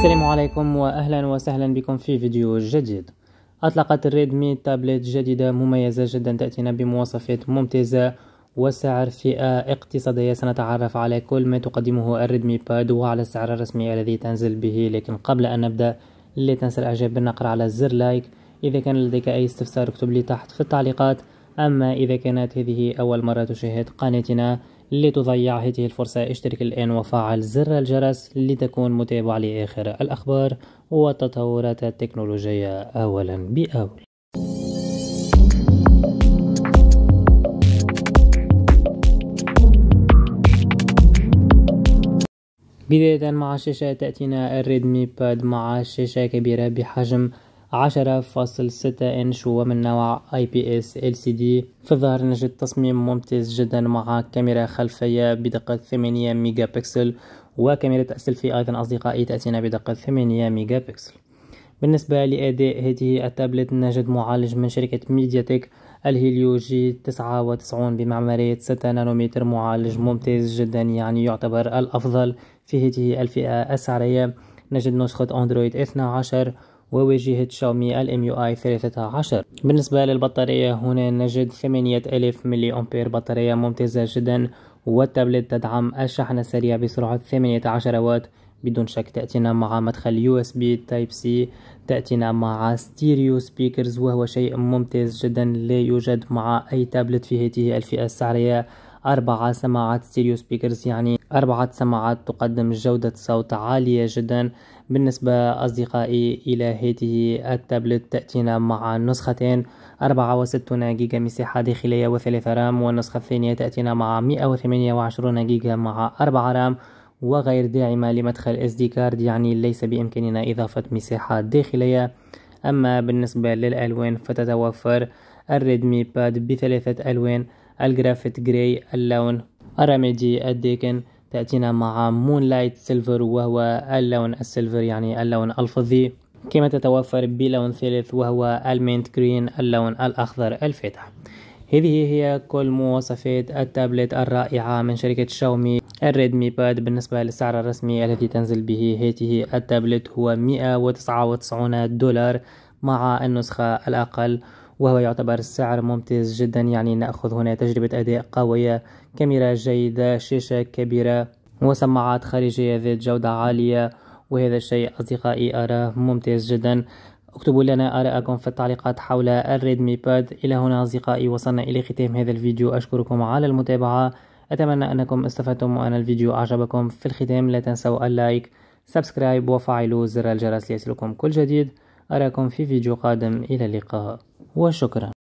السلام عليكم واهلا وسهلا بكم في فيديو جديد اطلقت الريدمي تابلت جديده مميزه جدا تاتينا بمواصفات ممتازه وسعر فئة اقتصادية سنتعرف على كل ما تقدمه الريدمي باد وعلى السعر الرسمي الذي تنزل به لكن قبل أن نبدأ لا تنسى الإعجاب بالنقر على زر لايك إذا كان لديك أي استفسار اكتب لي تحت في التعليقات أما إذا كانت هذه أول مرة تشاهد قناتنا لتضيع هذه الفرصة اشترك الآن وفعل زر الجرس لتكون متابع لآخر الأخبار والتطورات التكنولوجية أولا بأول بداية مع الشاشة تأتينا الريدمي باد مع شاشة كبيرة بحجم 10.6 إنش وهو من نوع IPS LCD في الظاهر نجد تصميم ممتاز جدا مع كاميرا خلفية بدقة 8 ميجا بكسل وكاميرا السيلفي أيضا أصدقائي تأتينا بدقة 8 ميجا بكسل بالنسبة لأداء هذه التابلت نجد معالج من شركة ميديا تيك الهيليو جي 99 بمعمارية 6 نانومتر معالج ممتاز جدا يعني يعتبر الأفضل في هذه الفئة السعرية نجد نسخة أندرويد 12 وواجهة شاومي ال ام يو اي 13 بالنسبة للبطارية هنا نجد 8000 ملي امبير بطارية ممتازة جدا والتابلت تدعم الشحن السريع بسرعة 18 وات بدون شك تأتينا مع مدخل يو اس بي تايب سي تأتينا مع ستيريو سبيكرز وهو شيء ممتاز جدا لا يوجد مع أي تابلت في هذه الفئة السعرية أربعة سماعات ستيريو سبيكرز يعني أربعة سماعات تقدم جودة صوت عالية جدا بالنسبة أصدقائي إلى هذه التابلت تأتينا مع نسختين 64 جيجا مساحة داخلية وثلاثة رام والنسخة الثانية تأتينا مع 128 جيجا مع 4 رام وغير داعمة لمدخل SD كارد يعني ليس بإمكاننا إضافة مساحة داخلية أما بالنسبة للألوان فتتوفر الريدمي باد بثلاثة ألوان الجرافيت جراي اللون الرمادي الداكن تأتينا مع مون لايت سيلفر وهو اللون السيلفر يعني اللون الفضي كما تتوفر بلون ثالث وهو المينت جرين اللون الأخضر الفاتح هذه هي كل مواصفات التابلت الرائعة من شركة شاومي الريدمي باد بالنسبة للسعر الرسمي الذي تنزل به هذه التابلت هو 199 دولار مع النسخة الأقل وهو يعتبر السعر ممتاز جدا يعني نأخذ هنا تجربة أداء قوية كاميرا جيدة شاشة كبيرة وسماعات خارجية ذات جودة عالية وهذا الشيء أصدقائي أراه ممتاز جدا اكتبوا لنا آراءكم في التعليقات حول الريدمي باد إلى هنا أصدقائي وصلنا إلى ختام هذا الفيديو أشكركم على المتابعة أتمنى أنكم استفدتم وأن الفيديو أعجبكم في الختام لا تنسوا اللايك سبسكرايب وفعلوا زر الجرس ليصلكم كل جديد أراكم في فيديو قادم إلى اللقاء وشكرا